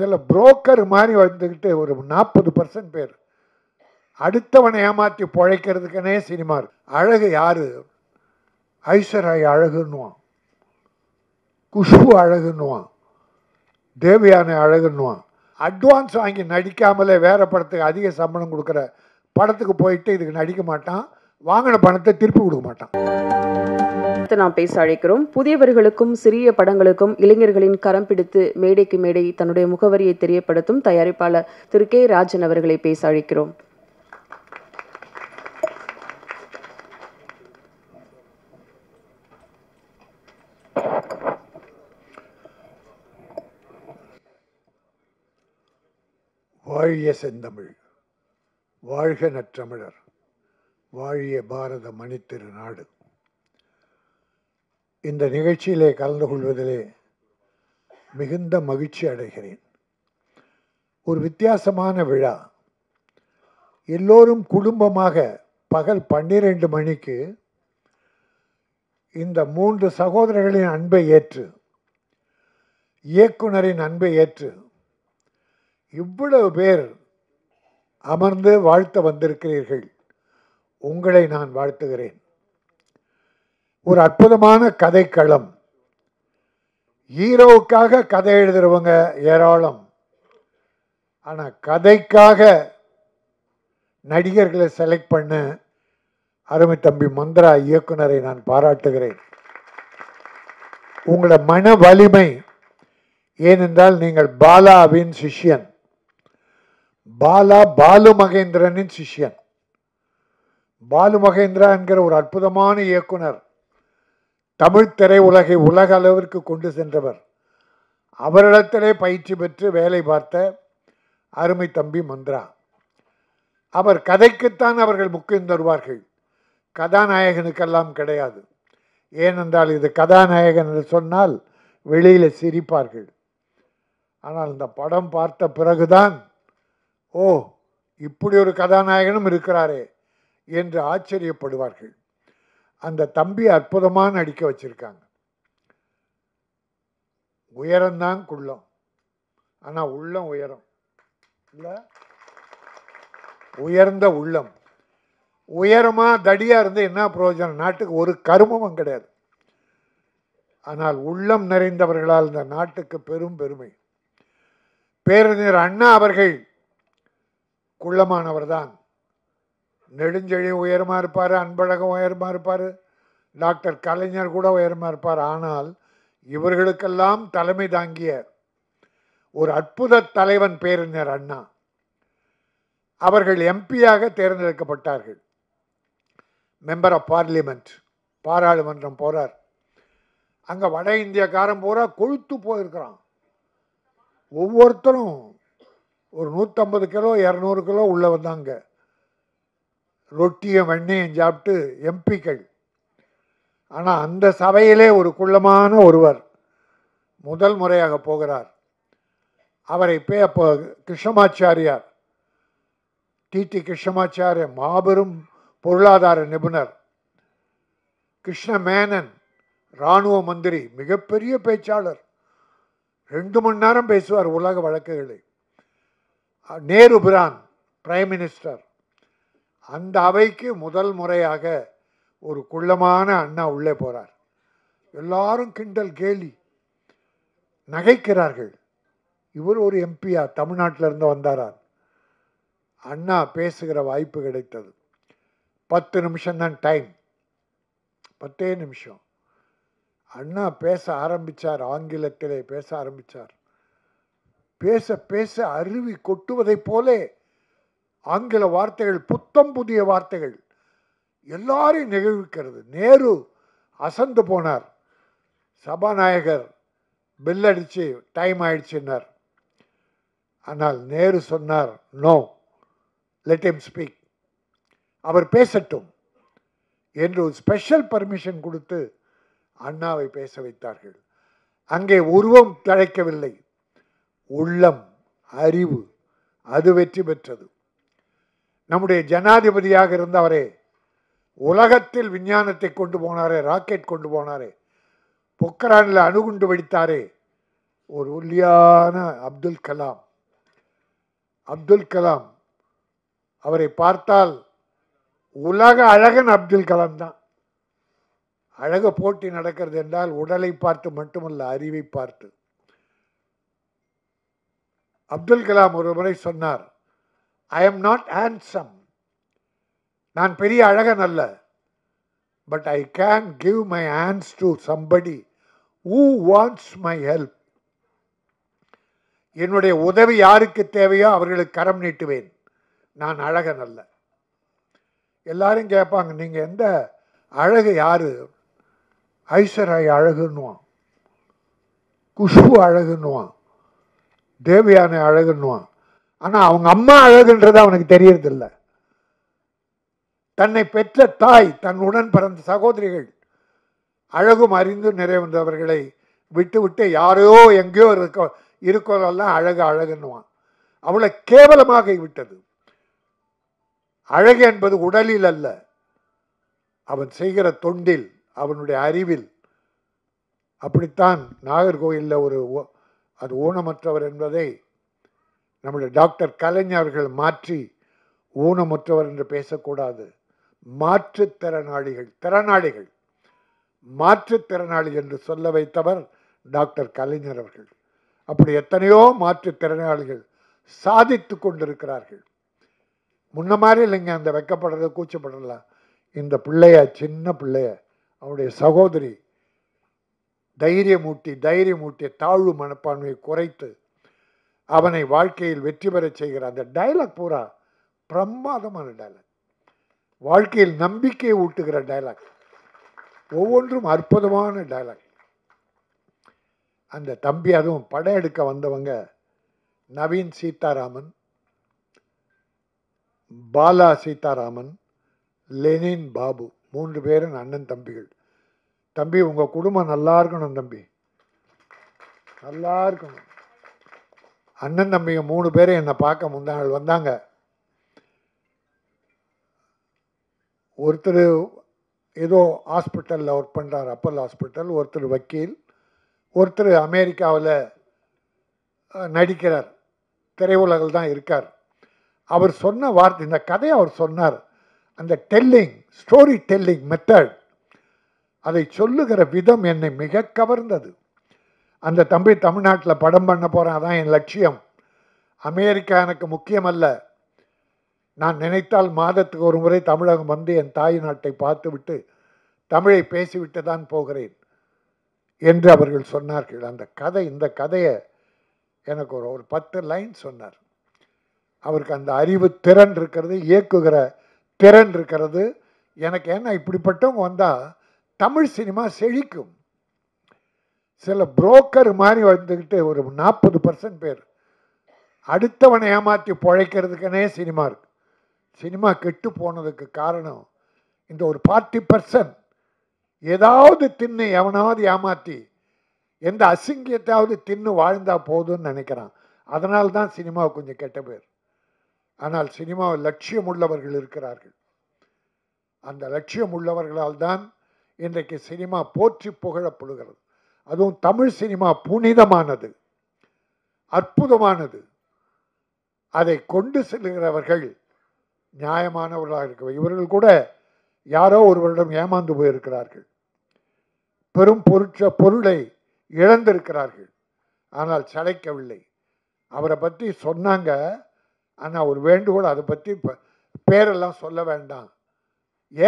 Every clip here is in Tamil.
சில புரோக்கர் மாதிரி வந்துக்கிட்டு ஒரு நாற்பது பர்சன்ட் பேர் அடுத்தவனை ஏமாற்றி பிழைக்கிறதுக்குனே சினிமா அழகு யார் ஐஸ்வர்யா அழகுன்னுவான் குஷ்பு அழகுன்னுவான் தேவியானை அழகுன்னுவான் அட்வான்ஸ் வாங்கி நடிக்காமலே வேறு படத்துக்கு அதிக சம்பளம் கொடுக்குற படத்துக்கு போயிட்டு இதுக்கு நடிக்க மாட்டான் வாங்கின பணத்தை திருப்பி கொடுக்க மாட்டான் அடுத்து நாம் பேச அழைக்கிறோம் புதியவர்களுக்கும் சிறிய படங்களுக்கும் இளைஞர்களின் கரம் பிடித்து மேடைக்கு மேடை தன்னுடைய முகவரியை தெரியப்படுத்தும் தயாரிப்பாளர் திரு கே ராஜன் அவர்களை பேச அழைக்கிறோம் வாழிய செந்தமிழ் வாழ்க நற்றமிழர் வாழிய பாரத மணித்திரு நாடு இந்த நிகழ்ச்சியிலே கலந்து கொள்வதிலே மிகுந்த மகிழ்ச்சி அடைகிறேன் ஒரு வித்தியாசமான விழா எல்லோரும் குடும்பமாக பகல் பன்னிரண்டு மணிக்கு இந்த மூன்று சகோதரர்களின் அன்பை ஏற்று இயக்குனரின் அன்பை ஏற்று இவ்வளவு பேர் அமர்ந்து வாழ்த்த வந்திருக்கிறீர்கள் உங்களை நான் வாழ்த்துகிறேன் ஒரு அற்புதமான கதைக்களம் ஹீரோவுக்காக கதை எழுதுகிறவங்க ஏராளம் ஆனால் கதைக்காக நடிகர்களை செலக்ட் பண்ண அருமை தம்பி மந்திரா இயக்குனரை நான் பாராட்டுகிறேன் உங்களோட மன வலிமை ஏனென்றால் நீங்கள் பாலாவின் சிஷ்யன் பாலா பாலு மகேந்திரனின் சிஷ்யன் பாலு மகேந்திரா என்கிற ஒரு அற்புதமான இயக்குனர் தமிழ் திரையுலகை உலக அளவிற்கு கொண்டு சென்றவர் அவரிடத்திலே பயிற்சி பெற்று வேலை பார்த்த அருமை தம்பி மந்த்ரா அவர் கதைக்குத்தான் அவர்கள் முக்கியம் தருவார்கள் கதாநாயகனுக்கெல்லாம் கிடையாது ஏனென்றால் இது கதாநாயகன் என்று சொன்னால் வெளியில் சிரிப்பார்கள் ஆனால் இந்த படம் பார்த்த பிறகுதான் ஓ இப்படி ஒரு கதாநாயகனும் இருக்கிறாரே என்று ஆச்சரியப்படுவார்கள் அந்த தம்பி அற்புதமாக நடிக்க வச்சுருக்காங்க உயரம்தான் குள்ளம் ஆனால் உள்ளம் உயரம் இல்லை உயர்ந்த உள்ளம் உயரமாக தடியாக இருந்து என்ன பிரயோஜனம் நாட்டுக்கு ஒரு கருமமும் கிடையாது ஆனால் உள்ளம் நிறைந்தவர்களால் இந்த நாட்டுக்கு பெரும் பெருமை பேரறிஞர் அண்ணா அவர்கள் குள்ளமானவர்தான் நெடுஞ்செழி உயரமாக இருப்பார் அன்பழகம் உயரமாக இருப்பார் டாக்டர் கலைஞர் கூட உயரமாக இருப்பார் ஆனால் இவர்களுக்கெல்லாம் தலைமை தாங்கிய ஒரு அற்புத தலைவன் பேரறிஞர் அண்ணா அவர்கள் எம்பியாக தேர்ந்தெடுக்கப்பட்டார்கள் மெம்பர் ஆஃப் பார்லிமெண்ட் பாராளுமன்றம் போகிறார் அங்கே வட இந்தியக்காரன் பூரா கொழுத்து போயிருக்கிறான் ஒவ்வொருத்தரும் ஒரு நூற்றம்பது கிலோ இரநூறு கிலோ தான் அங்கே ரொட்டியும் வெண்ணையும் சாப்பிட்டு எம்பிக்கள் ஆனால் அந்த சபையிலே ஒரு குள்ளமான ஒருவர் முதல் முறையாக போகிறார் அவரை போய் அப்போ கிருஷ்ணமாச்சாரியார் டிடி கிருஷ்ணமாச்சாரிய மாபெரும் பொருளாதார நிபுணர் கிருஷ்ண மேனன் இராணுவ மந்திரி மிகப்பெரிய பேச்சாளர் ரெண்டு மணி நேரம் பேசுவார் உலக வழக்குகளை நேரு பிரான் பிரைம் மினிஸ்டர் அந்த அவைக்கு முதல் முறையாக ஒரு குள்ளமான அண்ணா உள்ளே போகிறார் எல்லாரும் கிண்டல் கேலி நகைக்கிறார்கள் இவர் ஒரு எம்பியா தமிழ்நாட்டிலிருந்து வந்தாரார் அண்ணா பேசுகிற வாய்ப்பு கிடைத்தது பத்து நிமிஷம்தான் டைம் பத்தே நிமிஷம் அண்ணா பேச ஆரம்பித்தார் ஆங்கிலத்திலே பேச ஆரம்பித்தார் பேச பேச அருவி கொட்டுவதைப் போலே ஆங்கில வார்த்தைகள் புத்தம் புதிய வார்த்தைகள் எல்லாரையும் நிகழ்விக்கிறது நேரு அசந்து போனார் சபாநாயகர் பில் அடித்து டைம் ஆயிடுச்சுன்னார் ஆனால் நேரு சொன்னார் நோ லெட் எம் ஸ்பீக் அவர் பேசட்டும் என்று ஒரு ஸ்பெஷல் பர்மிஷன் கொடுத்து அண்ணாவை பேச வைத்தார்கள் அங்கே உருவம் தழைக்கவில்லை உள்ளம் அறிவு அது வெற்றி பெற்றது நம்முடைய ஜனாதிபதியாக இருந்தவரே உலகத்தில் விஞ்ஞானத்தை கொண்டு போனாரே ராக்கெட் கொண்டு போனாரே பொக்கரானில் அணுகுண்டு வெடித்தாரே ஒரு ஒல்லியான அப்துல் கலாம் அப்துல் கலாம் அவரை பார்த்தால் உலக அழகன் அப்துல் கலாம் தான் அழக போட்டி நடக்கிறது என்றால் உடலை பார்த்து மட்டுமல்ல அறிவை பார்த்து அப்துல் கலாம் ஒரு முறை சொன்னார் ஐ எம் நாட் ஹேண்ட்ஸம் நான் பெரிய அழகன் அல்ல but I can give my hands to somebody who wants my help என்னுடைய உதவி யாருக்கு தேவையோ அவர்களுக்கு கரம் நீட்டுவேன் நான் அழகன் அல்ல எல்லாரும் கேட்பாங்க நீங்கள் எந்த அழகு யார் ஐஸ்வராய் அழகுன்னுவான் குஷ்பு அழகுன்னுவான் தேவியானை அழகுன்னுவான் ஆனால் அவங்க அம்மா அழகுன்றது அவனுக்கு தெரியறதில்ல தன்னை பெற்ற தாய் தன்னுடன் பிறந்த சகோதரிகள் அழகும் அறிந்து நிறைவந்தவர்களை விட்டு விட்டு யாரையோ எங்கேயோ இருக்க இருக்கிறதெல்லாம் அழகு அழகுன்னுவான் அவளை கேவலமாக விட்டது அழகு என்பது உடலில் அல்ல அவன் செய்கிற தொண்டில் அவனுடைய அறிவில் அப்படித்தான் நாகர்கோயிலில் ஒரு அது ஊனமற்றவர் என்பதை நம்முடைய டாக்டர் கலைஞர்கள் மாற்றி ஊனமுற்றவர் என்று பேசக்கூடாது மாற்றுத்திறனாளிகள் திறனாளிகள் மாற்றுத்திறனாளி என்று சொல்ல வைத்தவர் டாக்டர் கலைஞர் அவர்கள் அப்படி எத்தனையோ மாற்றுத்திறனாளிகள் சாதித்து கொண்டிருக்கிறார்கள் முன்ன மாதிரி இல்லைங்க அந்த வைக்கப்படுறது கூச்சப்படலாம் இந்த பிள்ளைய சின்ன பிள்ளைய அவனுடைய சகோதரி தைரியமூட்டி தைரியமூட்டி தாழ்வு மனப்பான்மையை குறைத்து அவனை வாழ்க்கையில் வெற்றி பெறச் செய்கிற அந்த டைலாக் பூரா பிரமாதமான டைலாக் வாழ்க்கையில் நம்பிக்கையை ஊட்டுகிற டைலாக் ஒவ்வொன்றும் அற்புதமான டைலாக் அந்த தம்பி அதுவும் படம் எடுக்க வந்தவங்க நவீன் சீதாராமன் பாலா சீதாராமன் லெனின் பாபு மூன்று பேரும் அண்ணன் தம்பிகள் தம்பி உங்கள் குடும்பம் நல்லா இருக்கணும் தம்பி நல்லா இருக்கணும் அண்ணன் தம்பிங்க மூணு பேரும் என்னை பார்க்க முந்தாள் வந்தாங்க ஒருத்தர் ஏதோ ஹாஸ்பிட்டலில் ஒர்க் பண்ணுறார் அப்பல் ஹாஸ்பிட்டல் ஒருத்தர் வக்கீல் ஒருத்தர் அமெரிக்காவில் நடிக்கிறார் திரையுலகில் தான் இருக்கார் அவர் சொன்ன வார்த்தை இந்த கதையை அவர் சொன்னார் அந்த டெல்லிங் ஸ்டோரி டெல்லிங் மெத்தட் அதை சொல்லுகிற விதம் என்னை மிக கவர்ந்தது அந்த தம்பி தமிழ்நாட்டில் படம் பண்ண போகிறேன் அதான் என் லட்சியம் அமெரிக்கா எனக்கு முக்கியமல்ல நான் நினைத்தால் மாதத்துக்கு ஒரு முறை தமிழகம் வந்து என் தாய் நாட்டை பார்த்துவிட்டு தமிழை பேசிவிட்டு தான் போகிறேன் என்று அவர்கள் சொன்னார்கள் அந்த கதை இந்த கதையை எனக்கு ஒரு ஒரு பத்து லைன் சொன்னார் அவருக்கு அந்த அறிவு திறன் இருக்கிறது இயக்குகிற திறன் இருக்கிறது எனக்கு ஏன்னா இப்படிப்பட்டவங்க வந்தால் தமிழ் சினிமா செழிக்கும் சில புரோக்கர் மாதிரி வந்துக்கிட்டு ஒரு நாற்பது பர்சன்ட் பேர் அடுத்தவனை ஏமாற்றி பிழைக்கிறதுக்குனே சினிமா இருக்கு சினிமா கெட்டு போனதுக்கு காரணம் இந்த ஒரு ஃபார்ட்டி பர்சன்ட் ஏதாவது தின்னு எவனாவது ஏமாற்றி எந்த அசிங்கியத்தாவது தின்னு வாழ்ந்தா போதும்னு நினைக்கிறான் அதனால தான் சினிமா கொஞ்சம் கெட்ட பேர் ஆனால் சினிமாவில் லட்சியம் உள்ளவர்கள் இருக்கிறார்கள் அந்த லட்சியம் உள்ளவர்களால் தான் இன்றைக்கு சினிமா போற்றி புகழப்படுகிறது அதுவும் தமிழ் சினிமா புனிதமானது அற்புதமானது அதை கொண்டு செல்கிறவர்கள் நியாயமானவர்களாக இருக்க இவர்கள் கூட யாரோ ஒருவரிடம் ஏமாந்து போயிருக்கிறார்கள் பெரும் பொருட்ச பொருளை இழந்திருக்கிறார்கள் ஆனால் சளைக்கவில்லை அவரை பற்றி சொன்னாங்க ஆனால் ஒரு வேண்டுகோள் அதை பற்றி பேரெல்லாம் சொல்ல வேண்டாம்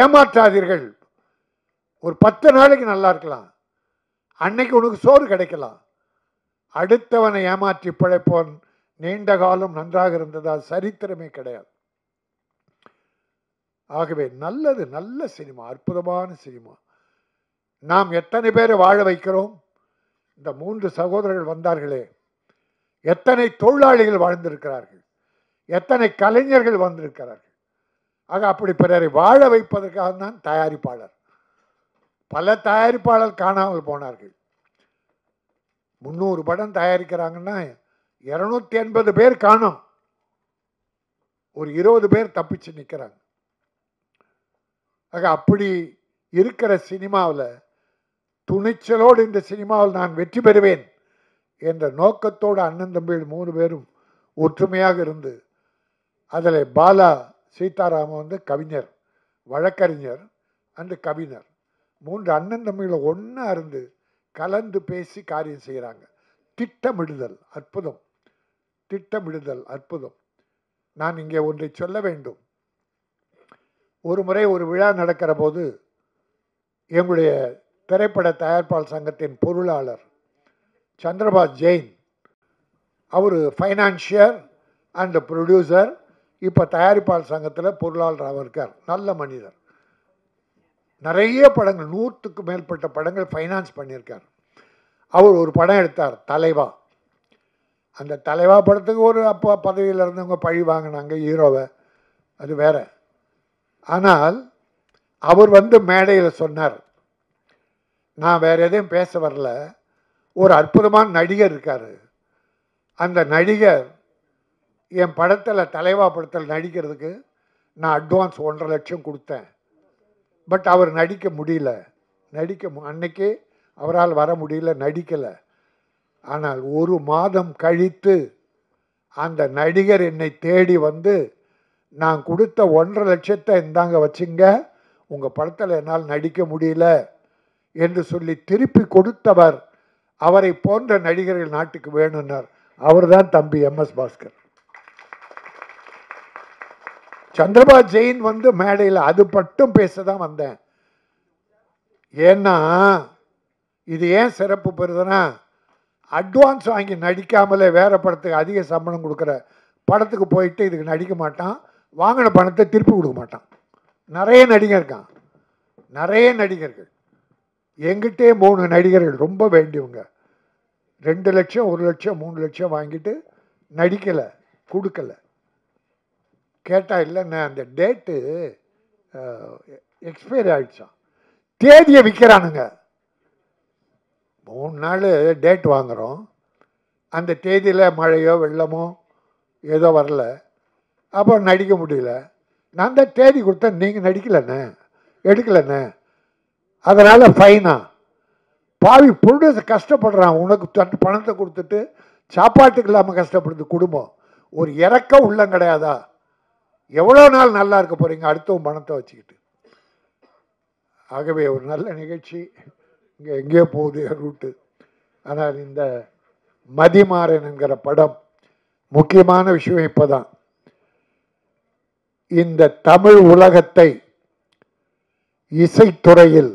ஏமாற்றாதீர்கள் ஒரு பத்து நாளைக்கு நல்லா இருக்கலாம் அன்னைக்கு உனக்கு சோறு கிடைக்கலாம் அடுத்தவனை ஏமாற்றி பிழைப்போன் நீண்ட காலம் நன்றாக இருந்ததால் சரித்திரமே கிடையாது ஆகவே நல்லது நல்ல சினிமா அற்புதமான சினிமா நாம் எத்தனை பேரை வாழ வைக்கிறோம் இந்த மூன்று சகோதரர்கள் வந்தார்களே எத்தனை தொழிலாளிகள் வாழ்ந்திருக்கிறார்கள் எத்தனை கலைஞர்கள் வந்திருக்கிறார்கள் ஆக அப்படி பிறரை வாழ வைப்பதற்காக தான் தயாரிப்பாளர் பல தயாரிப்பாளர் காணாமல் போனார்கள் முந்நூறு படம் தயாரிக்கிறாங்கன்னா இரநூத்தி எண்பது பேர் காணும் ஒரு இருபது பேர் தப்பிச்சு நிற்கிறாங்க ஆக அப்படி இருக்கிற சினிமாவில் துணிச்சலோடு இந்த சினிமாவில் நான் வெற்றி பெறுவேன் என்ற நோக்கத்தோடு அண்ணன் தம்பிகள் மூணு பேரும் ஒற்றுமையாக இருந்து அதில் பாலா சீதாராமன் வந்து கவிஞர் வழக்கறிஞர் அண்டு கவிஞர் மூன்று அண்ணன் தம்பிகளை ஒன்றா இருந்து கலந்து பேசி காரியம் செய்கிறாங்க திட்டமிடுதல் அற்புதம் திட்டமிடுதல் அற்புதம் நான் இங்கே ஒன்றை சொல்ல வேண்டும் ஒரு முறை ஒரு விழா நடக்கிற போது எங்களுடைய திரைப்பட தயாரிப்பாளர் சங்கத்தின் பொருளாளர் சந்திரபாஸ் ஜெயின் அவர் ஃபைனான்ஷியர் அண்ட் ப்ரொடியூசர் இப்போ தயாரிப்பாளர் சங்கத்தில் பொருளாளராக இருக்கார் நல்ல மனிதர் நிறைய படங்கள் நூற்றுக்கு மேற்பட்ட படங்கள் ஃபைனான்ஸ் பண்ணியிருக்கார் அவர் ஒரு படம் எடுத்தார் தலைவா அந்த தலைவா படத்துக்கு ஒரு அப்போ பதவியில் இருந்தவங்க பழி வாங்கினாங்க ஹீரோவை அது வேற ஆனால் அவர் வந்து மேடையில் சொன்னார் நான் வேறு எதையும் பேச வரல ஒரு அற்புதமான நடிகர் இருக்கார் அந்த நடிகர் என் படத்தில் தலைவா படத்தில் நடிக்கிறதுக்கு நான் அட்வான்ஸ் ஒன்றரை லட்சம் கொடுத்தேன் பட் அவர் நடிக்க முடியல நடிக்க அன்னைக்கே அவரால் வர முடியல நடிக்கலை ஆனால் ஒரு மாதம் கழித்து அந்த நடிகர் என்னை தேடி வந்து நான் கொடுத்த ஒன்றரை லட்சத்தை இந்தாங்க வச்சுங்க உங்கள் படத்தில் என்னால் நடிக்க முடியல என்று சொல்லி திருப்பி கொடுத்தவர் அவரை போன்ற நடிகர்கள் நாட்டுக்கு வேணும்னார் அவர் தான் தம்பி எம் எஸ் பாஸ்கர் சந்திரபா ஜெயின் வந்து மேடையில் அது மட்டும் பேச தான் வந்தேன் ஏன்னா இது ஏன் சிறப்பு பெறுதுன்னா அட்வான்ஸ் வாங்கி நடிக்காமலே வேறு படத்துக்கு அதிக சம்பளம் கொடுக்குற படத்துக்கு போயிட்டு இதுக்கு நடிக்க மாட்டான் வாங்கின பணத்தை திருப்பி கொடுக்க மாட்டான் நிறைய நடிகர் இருக்கான் நிறைய நடிகர்கள் எங்கிட்டே மூணு நடிகர்கள் ரொம்ப வேண்டியவங்க ரெண்டு லட்சம் ஒரு லட்சம் மூணு லட்சம் வாங்கிட்டு நடிக்கலை கொடுக்கலை கேட்டால் இல்லைண்ணே அந்த டேட்டு எக்ஸ்பைரி ஆகிடுச்சான் தேதியை விற்கிறானுங்க மூணு நாள் டேட் வாங்குகிறோம் அந்த தேதியில் மழையோ வெள்ளமோ ஏதோ வரல அப்போ நடிக்க முடியல நான் தான் தேதி கொடுத்தேன் நீங்கள் நடிக்கலண்ணே எடுக்கலண்ணே அதனால் ஃபைனா பாவி பொழுது கஷ்டப்படுறான் உனக்கு தட்டு பணத்தை கொடுத்துட்டு சாப்பாட்டுக்கு இல்லாமல் கஷ்டப்படுது குடும்பம் ஒரு இறக்க உள்ளம் கிடையாதா எவ்வளோ நாள் நல்லா இருக்க போகிறீங்க அடுத்தவும் பணத்தை வச்சுக்கிட்டு ஆகவே ஒரு நல்ல நிகழ்ச்சி இங்கே எங்கேயோ போகுது ரூட்டு ஆனால் இந்த மதிமாறன் என்கிற படம் முக்கியமான விஷயம் இப்போ தான் இந்த தமிழ் உலகத்தை இசைத்துறையில்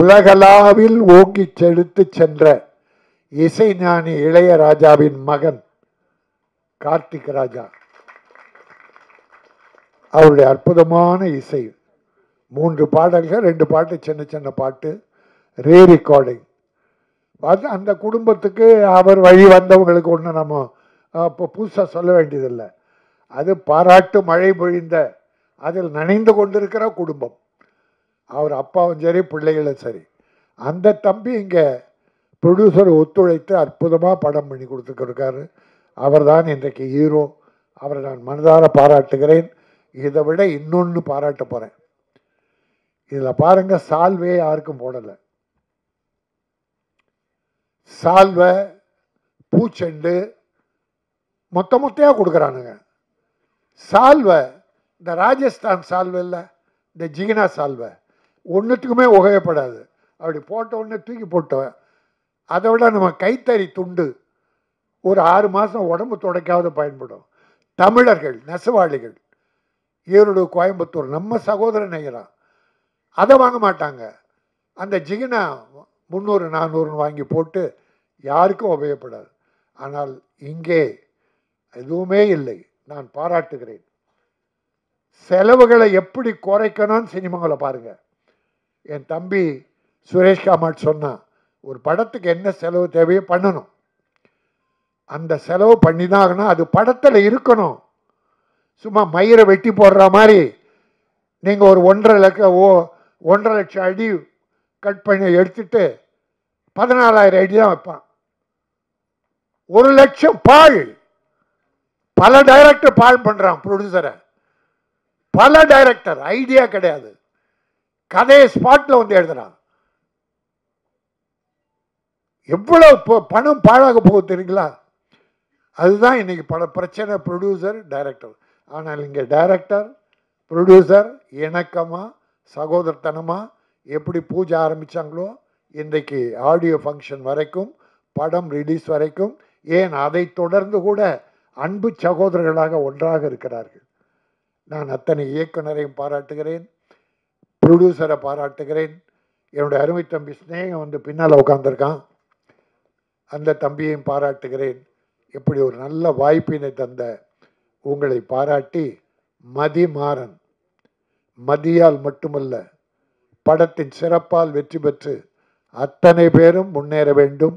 உலகளாவில் ஓங்கி செலுத்து சென்ற இசைஞானி இளையராஜாவின் மகன் கார்த்திக் ராஜா அவருடைய அற்புதமான இசை மூன்று பாடல்கள் ரெண்டு பாட்டு சின்ன சின்ன பாட்டு ரே ரெக்கார்டிங் அது அந்த குடும்பத்துக்கு அவர் வழி வந்தவங்களுக்கு ஒன்று நம்ம இப்போ புதுசாக சொல்ல வேண்டியதில்லை அது பாராட்டு மழை பொழிந்த அதில் நனைந்து கொண்டிருக்கிற குடும்பம் அவர் அப்பாவும் சரி பிள்ளைகளும் சரி அந்த தம்பி இங்கே ப்ரொடியூசர் ஒத்துழைத்து அற்புதமாக படம் பண்ணி கொடுத்துருக்காரு அவர் தான் இன்றைக்கு ஹீரோ அவரை நான் மனதார பாராட்டுகிறேன் இதை விட இன்னொன்று பாராட்ட போகிறேன் இதில் பாருங்கள் சால்வே யாருக்கும் போடலை சால்வை பூச்செண்டு மொத்த மொத்தையாக கொடுக்குறானுங்க சால்வை இந்த ராஜஸ்தான் சால்வை இல்லை இந்த ஜிகினா சால்வை ஒன்றுத்துக்குமே உகையப்படாது அப்படி போட்ட உடனே தூக்கி போட்டோம் அதை விட நம்ம கைத்தறி துண்டு ஒரு ஆறு மாதம் உடம்பு துடைக்காவது பயன்படும் தமிழர்கள் நெசவாளிகள் ஈரோடு கோயம்புத்தூர் நம்ம சகோதரன் ஐயரா அதை வாங்க மாட்டாங்க அந்த ஜிகினா முந்நூறு நானூறுன்னு வாங்கி போட்டு யாருக்கும் உபயோகப்படாது ஆனால் இங்கே எதுவுமே இல்லை நான் பாராட்டுகிறேன் செலவுகளை எப்படி குறைக்கணும்னு சினிமாவில் பாருங்கள் என் தம்பி சுரேஷ் காமாட் சொன்னான் ஒரு படத்துக்கு என்ன செலவு தேவையோ பண்ணணும் அந்த செலவு பண்ணி தான் ஆகணும் அது படத்தில் இருக்கணும் சும்மா மயிரை வெட்டி போடுற மாதிரி நீங்கள் ஒரு ஒன்றரை லட்ச ஓ ஒன்றரை லட்சம் அடி கட் பண்ணி எடுத்துட்டு பதினாலாயிரம் அடி தான் வைப்பான் ஒரு லட்சம் பால் பல டைரக்டர் பால் பண்ணுறான் ப்ரொடியூசரை பல டைரக்டர் ஐடியா கிடையாது கதையை ஸ்பாட்டில் வந்து எழுதுறான் எவ்வளோ பணம் பாழாக போகுது தெரியுங்களா அதுதான் இன்னைக்கு பல பிரச்சனை ப்ரொடியூசர் டைரக்டர் ஆனால் இங்கே டைரக்டர் ப்ரொடியூசர் இணக்கமாக சகோதரத்தனமாக எப்படி பூஜை ஆரம்பித்தாங்களோ இன்றைக்கு ஆடியோ ஃபங்க்ஷன் வரைக்கும் படம் ரிலீஸ் வரைக்கும் ஏன் அதை தொடர்ந்து கூட அன்பு சகோதரர்களாக ஒன்றாக இருக்கிறார்கள் நான் அத்தனை இயக்குனரையும் பாராட்டுகிறேன் ப்ரொடியூசரை பாராட்டுகிறேன் என்னுடைய அருமை தம்பி ஸ்நேகம் வந்து பின்னால் உட்காந்துருக்கான் அந்த தம்பியையும் பாராட்டுகிறேன் இப்படி ஒரு நல்ல வாய்ப்பினை தந்த உங்களை பாராட்டி மதிமாறன் மதியால் மட்டுமல்ல படத்தின் சிறப்பால் வெற்றி பெற்று அத்தனை பேரும் முன்னேற வேண்டும்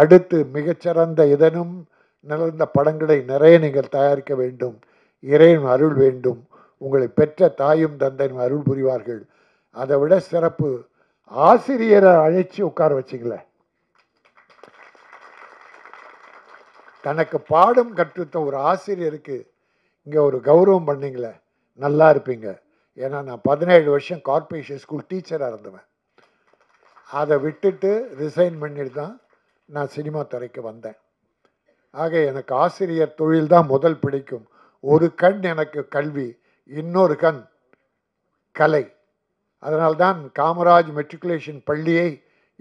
அடுத்து மிகச்சிறந்த இதனும் நிலர்ந்த படங்களை நிறைய நீங்கள் தயாரிக்க வேண்டும் இறைவன் அருள் வேண்டும் உங்களை பெற்ற தாயும் தந்தையும் அருள் புரிவார்கள் அதை விட சிறப்பு ஆசிரியரை அழைச்சி உட்கார வச்சிங்களேன் தனக்கு பாடம் கற்றுத்த ஒரு ஆசிரியருக்கு இங்கே ஒரு கௌரவம் பண்ணிங்களே நல்லா இருப்பீங்க ஏன்னா நான் பதினேழு வருஷம் கார்பரேஷன் ஸ்கூல் டீச்சராக இருந்தவன் அதை விட்டுட்டு ரிசைன் பண்ணிட்டு தான் நான் சினிமா துறைக்கு வந்தேன் ஆக எனக்கு ஆசிரியர் தொழில் தான் முதல் பிடிக்கும் ஒரு கண் எனக்கு கல்வி இன்னொரு கண் கலை அதனால்தான் காமராஜ் மெட்ரிகுலேஷன் பள்ளியை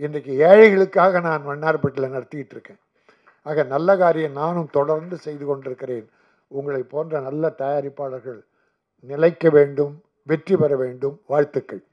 இன்றைக்கு ஏழைகளுக்காக நான் வண்ணார்பேட்டில் நடத்திக்கிட்டு இருக்கேன் ஆக நல்ல காரியம் நானும் தொடர்ந்து செய்து கொண்டிருக்கிறேன் உங்களை போன்ற நல்ல தயாரிப்பாளர்கள் நிலைக்க வேண்டும் வெற்றி பெற வேண்டும் வாழ்த்துக்கள்